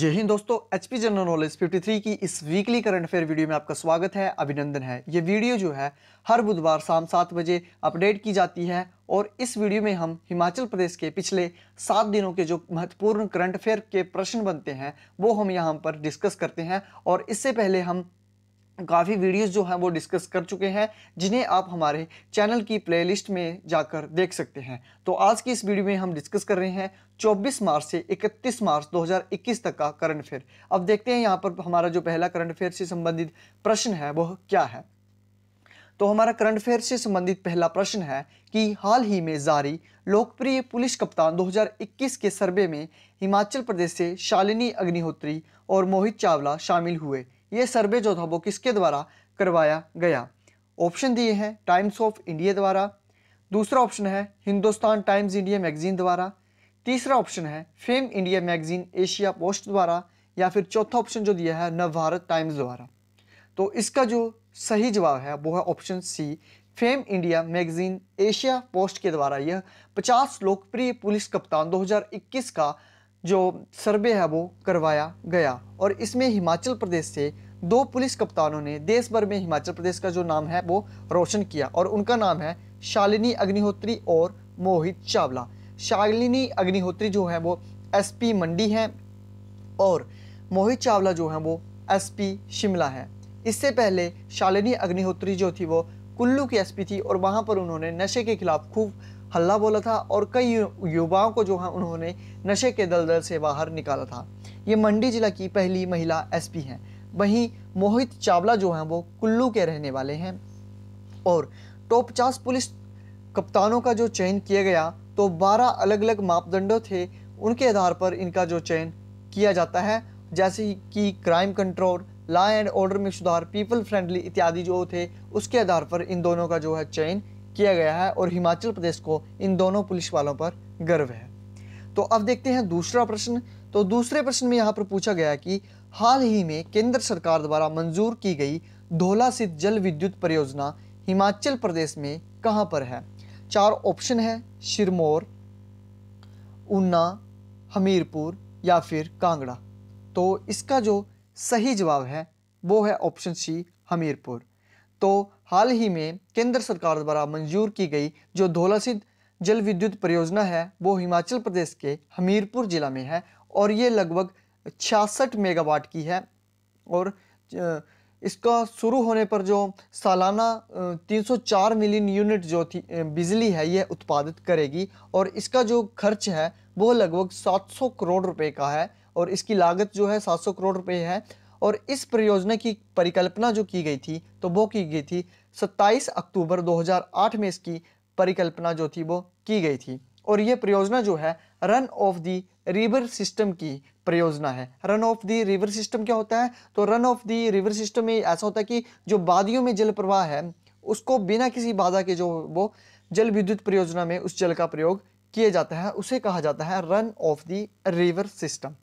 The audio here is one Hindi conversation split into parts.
जय हिंद दोस्तों एच पी जनरल नॉलेज 53 की इस वीकली करंट अफेयर वीडियो में आपका स्वागत है अभिनंदन है ये वीडियो जो है हर बुधवार शाम सात बजे अपडेट की जाती है और इस वीडियो में हम हिमाचल प्रदेश के पिछले सात दिनों के जो महत्वपूर्ण करंट अफेयर के प्रश्न बनते हैं वो हम यहाँ पर डिस्कस करते हैं और इससे पहले हम काफ़ी वीडियोस जो हैं वो डिस्कस कर चुके हैं जिन्हें आप हमारे चैनल की प्लेलिस्ट में जाकर देख सकते हैं तो आज की इस वीडियो में हम डिस्कस कर रहे हैं 24 मार्च से 31 मार्च 2021 तक का करंट अफेयर अब देखते हैं यहाँ पर हमारा जो पहला करंट अफेयर से संबंधित प्रश्न है वह क्या है तो हमारा करंट अफेयर से संबंधित पहला प्रश्न है कि हाल ही में जारी लोकप्रिय पुलिस कप्तान 2021 के सर्वे में हिमाचल प्रदेश से शालिनी अग्निहोत्री और मोहित चावला शामिल हुए ये सर्वे जो था वो किसके द्वारा करवाया गया ऑप्शन दिए हैं टाइम्स ऑफ इंडिया द्वारा दूसरा ऑप्शन है हिंदुस्तान टाइम्स इंडिया मैगजीन द्वारा तीसरा ऑप्शन है Fame India magazine Asia Post द्वारा या फिर चौथा ऑप्शन जो दिया है नवभारत टाइम्स द्वारा तो इसका जो सही जवाब है वो है option C Fame India magazine Asia Post के द्वारा यह 50 लोकप्रिय पुलिस कप्तान 2021 का जो सर्वे है वो करवाया गया और इसमें हिमाचल प्रदेश से दो पुलिस कप्तानों ने देश भर में हिमाचल प्रदेश का जो नाम है वो रोशन किया और उनका नाम है शालिनी अग्निहोत्री और मोहित चावला शालिनी अग्निहोत्री जो है वो एसपी मंडी हैं और मोहित चावला जो है वो एसपी शिमला है इससे पहले शालिनी अग्निहोत्री जो थी वो कुल्लू की एसपी थी और वहाँ पर उन्होंने नशे के खिलाफ खूब हल्ला बोला था और कई युवाओं को जो है उन्होंने नशे के दलदल से बाहर निकाला था ये मंडी जिला की पहली महिला एसपी हैं वहीं मोहित चावला जो हैं वो कुल्लू के रहने वाले हैं और टॉप पचास पुलिस कप्तानों का जो चयन किया गया तो 12 अलग अलग मापदंडों थे उनके आधार पर इनका जो चयन किया जाता है जैसे कि crime control law and order में सुधार पीपल फ्रेंडली इत्यादि जो थे उसके आधार पर इन दोनों का जो है चयन किया गया है और हिमाचल प्रदेश को इन दोनों पुलिस वालों पर गर्व है तो अब देखते हैं दूसरा प्रश्न तो दूसरे प्रश्न में यहाँ पर पूछा गया कि हाल ही में केंद्र सरकार द्वारा मंजूर की गई धोला सिद्ध जल विद्युत परियोजना हिमाचल प्रदेश में कहाँ पर है चार ऑप्शन है सिरमौर ऊना हमीरपुर या फिर कांगड़ा तो इसका जो सही जवाब है वो है ऑप्शन सी हमीरपुर तो हाल ही में केंद्र सरकार द्वारा मंजूर की गई जो धोलासिद जल विद्युत परियोजना है वो हिमाचल प्रदेश के हमीरपुर ज़िला में है और ये लगभग छियासठ मेगावाट की है और इसका शुरू होने पर जो सालाना 304 मिलियन यूनिट जो थी बिजली है ये उत्पादित करेगी और इसका जो खर्च है वो लगभग 700 करोड़ रुपए का है और इसकी लागत जो है 700 करोड़ रुपए है और इस परियोजना की परिकल्पना जो की गई थी तो वो की गई थी 27 अक्टूबर 2008 में इसकी परिकल्पना जो थी वो की गई थी और ये परियोजना जो है run of the river system की परियोजना है run of the river system क्या होता है तो run of the river system में ऐसा होता है कि जो वादियों में जल प्रवाह है उसको बिना किसी बाधा के जो वो जल विद्युत परियोजना में उस जल का प्रयोग किया जाता है उसे कहा जाता है run of the river system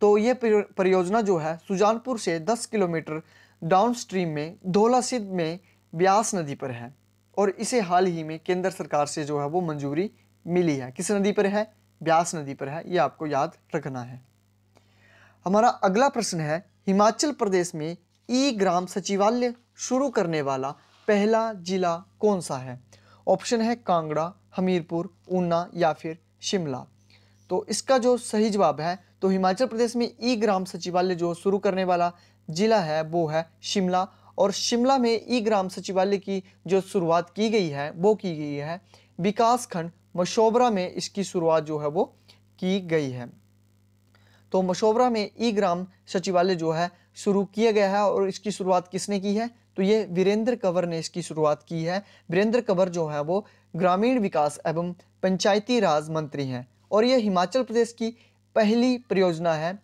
तो ये परियोजना जो है सुजानपुर से 10 किलोमीटर डाउनस्ट्रीम में धोला सिद्ध में ब्यास नदी पर है और इसे हाल ही में केंद्र सरकार से जो है वो मंजूरी मिली है किस नदी पर है ब्यास नदी पर है ये आपको याद रखना है हमारा अगला प्रश्न है हिमाचल प्रदेश में ई ग्राम सचिवालय शुरू करने वाला पहला जिला कौन सा है ऑप्शन है कांगड़ा हमीरपुर ऊना या फिर शिमला तो इसका जो सही जवाब है तो हिमाचल प्रदेश में ई ग्राम सचिवालय जो शुरू करने वाला जिला है वो है शिमला और शिमला में ई ग्राम सचिवालय की जो शुरुआत की गई है वो की गई है विकास खंड मशोबरा में इसकी शुरुआत जो है वो की गई है तो मशोबरा में ई ग्राम सचिवालय जो है शुरू किया गया है और इसकी शुरुआत किसने की है तो ये वीरेंद्र कंवर ने इसकी शुरुआत की है वीरेंद्र कंवर जो है वो ग्रामीण विकास एवं पंचायती राज मंत्री हैं और यह हिमाचल प्रदेश की पहली परियोजना है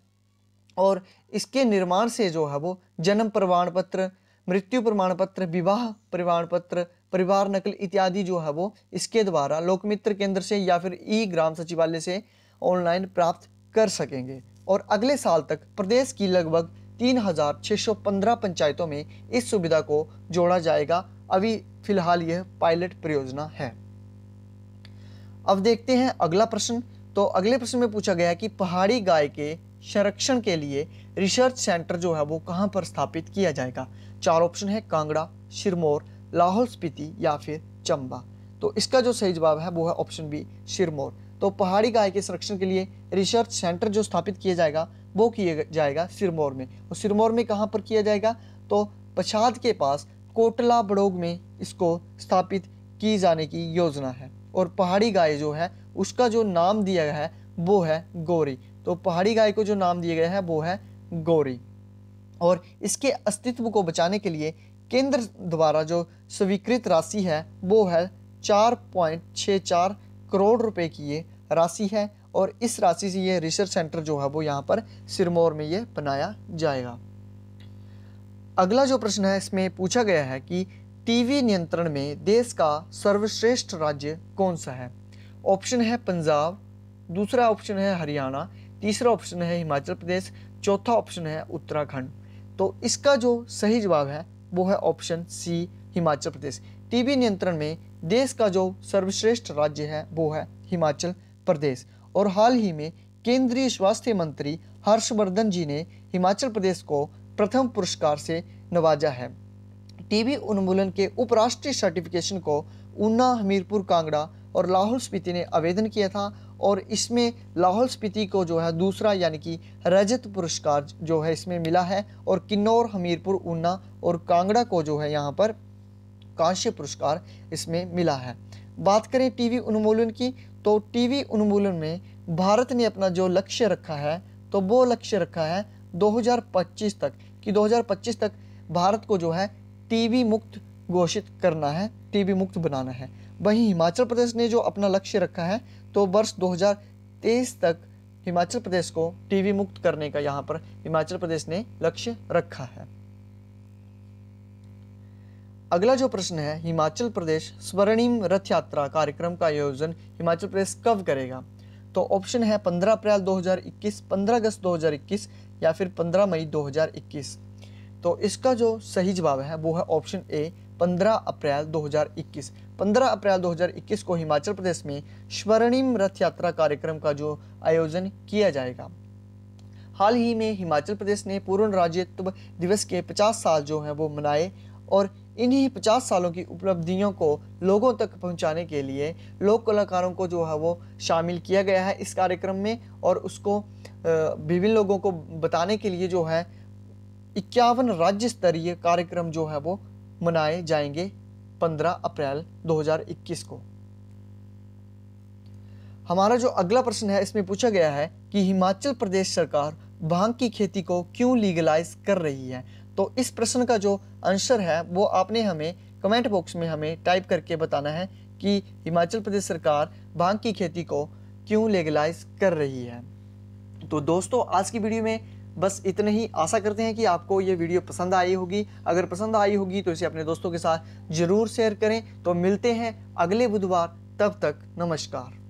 और इसके निर्माण से जो है वो जन्म प्रमाण पत्र मृत्यु प्रमाण पत्र विवाह प्रमाण पत्र परिवार नकल इत्यादि जो है वो इसके द्वारा लोकमित्र केंद्र से या फिर ई ग्राम सचिवालय से ऑनलाइन प्राप्त कर सकेंगे और अगले साल तक प्रदेश की लगभग 3,615 पंचायतों में इस सुविधा को जोड़ा जाएगा अभी फिलहाल यह पायलट परियोजना है अब देखते हैं अगला प्रश्न तो अगले प्रश्न में पूछा गया कि पहाड़ी गाय के संरक्षण के लिए रिसर्च सेंटर जो है वो कहाँ पर स्थापित किया जाएगा चार ऑप्शन है कांगड़ा सिरमौर लाहौल स्पीति या फिर चंबा तो इसका जो सही जवाब है वो है ऑप्शन बी सिरमौर तो पहाड़ी गाय के संरक्षण के लिए रिसर्च सेंटर जो स्थापित किया जाएगा वो किया जाएगा सिरमौर में और सिरमौर में कहाँ पर किया जाएगा तो पछाद के पास कोटला बड़ोग में इसको स्थापित की जाने की योजना है और पहाड़ी गाय जो है उसका जो नाम दिया गया है वो है गौरी तो पहाड़ी गाय को जो नाम दिया गया है वो है गौरी और इसके अस्तित्व को बचाने के लिए केंद्र द्वारा जो स्वीकृत राशि है वो है चार पॉइंट छः चार करोड़ रुपए की ये राशि है और इस राशि से ये रिसर्च सेंटर जो है वो यहाँ पर सिरमौर में ये बनाया जाएगा अगला जो प्रश्न है इसमें पूछा गया है कि टीवी नियंत्रण में देश का सर्वश्रेष्ठ राज्य कौन सा है ऑप्शन है पंजाब दूसरा ऑप्शन है हरियाणा तीसरा ऑप्शन है हिमाचल प्रदेश चौथा ऑप्शन है उत्तराखंड तो इसका जो सही जवाब है वो है option C Himachal Pradesh TB नियंत्रण में देश का जो सर्वश्रेष्ठ राज्य है वो है हिमाचल प्रदेश और हाल ही में केंद्रीय स्वास्थ्य मंत्री हर्षवर्धन जी ने हिमाचल प्रदेश को प्रथम पुरस्कार से नवाजा है टीबी उन्मूलन के उपराष्ट्रीय सर्टिफिकेशन को ऊना हमीरपुर कांगड़ा और लाहौल स्पीति ने आवेदन किया था और इसमें लाहौल स्पीति को जो है दूसरा यानी कि रजत पुरस्कार जो है इसमें मिला है और किन्नौर हमीरपुर ऊना और कांगड़ा को जो है यहाँ पर कांस्य पुरस्कार इसमें मिला है बात करें टीवी उन्मूलन की तो टीवी उन्मूलन में भारत ने अपना जो लक्ष्य रखा है तो वो लक्ष्य रखा है 2025 तक कि 2025 तक भारत को जो है टीवी मुक्त घोषित करना है टीबी मुक्त बनाना है वहीं हिमाचल प्रदेश ने जो अपना लक्ष्य रखा है तो वर्ष 2023 तक हिमाचल प्रदेश को टीबी मुक्त करने का यहाँ पर हिमाचल प्रदेश ने लक्ष्य रखा है अगला जो प्रश्न है हिमाचल प्रदेश स्वर्णिम रथ यात्रा कार्यक्रम का आयोजन हिमाचल प्रदेश कब करेगा तो ऑप्शन है 15 अप्रैल 2021, 15 अगस्त 2021 या फिर 15 मई 2021। तो इसका जो सही जवाब है वो है ऑप्शन ए 15 अप्रैल 2021 15 अप्रैल 2021 को हिमाचल प्रदेश में स्वर्णिम रथ यात्रा कार्यक्रम का जो आयोजन किया जाएगा हाल ही में हिमाचल प्रदेश ने पूर्ण राज्यत्व दिवस के 50 साल जो हैं वो मनाए और इन्हीं 50 सालों की उपलब्धियों को लोगों तक पहुंचाने के लिए लोक कलाकारों को जो है वो शामिल किया गया है इस कार्यक्रम में और उसको विभिन्न लोगों को बताने के लिए जो है इक्यावन राज्य स्तरीय कार्यक्रम जो है वो मनाए जाएंगे 15 अप्रैल 2021 को हमारा जो अगला प्रश्न है इसमें पूछा गया है कि हिमाचल प्रदेश सरकार भांग की खेती को क्यों लीगलाइज कर रही है तो इस प्रश्न का जो आंसर है वो आपने हमें कमेंट बॉक्स में हमें टाइप करके बताना है कि हिमाचल प्रदेश सरकार भांग की खेती को क्यों लीगलाइज कर रही है तो दोस्तों आज की वीडियो में बस इतने ही आशा करते हैं कि आपको ये वीडियो पसंद आई होगी अगर पसंद आई होगी तो इसे अपने दोस्तों के साथ ज़रूर शेयर करें तो मिलते हैं अगले बुधवार तब तक नमस्कार